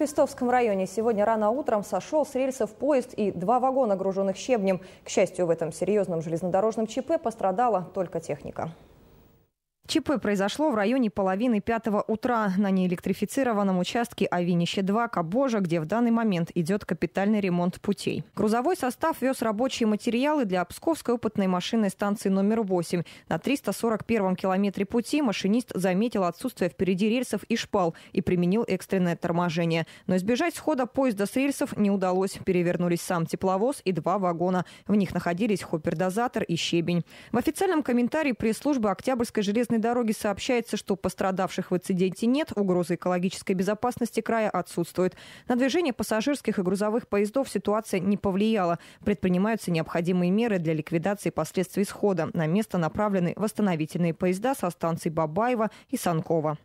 Пестовском районе сегодня рано утром сошел с рельсов поезд и два вагона, груженных щебнем. К счастью, в этом серьезном железнодорожном ЧП пострадала только техника. ЧП произошло в районе половины пятого утра на неэлектрифицированном участке Авинище-2 Кабожа, где в данный момент идет капитальный ремонт путей. Грузовой состав вез рабочие материалы для Псковской опытной машинной станции номер 8. На 341-м километре пути машинист заметил отсутствие впереди рельсов и шпал и применил экстренное торможение. Но избежать схода поезда с рельсов не удалось. Перевернулись сам тепловоз и два вагона. В них находились хоппердозатор и щебень. В официальном комментарии пресс-службы Октябрьской железной дороге сообщается, что пострадавших в инциденте нет, угрозы экологической безопасности края отсутствует. На движение пассажирских и грузовых поездов ситуация не повлияла. Предпринимаются необходимые меры для ликвидации последствий схода. На место направлены восстановительные поезда со станций Бабаева и Санкова.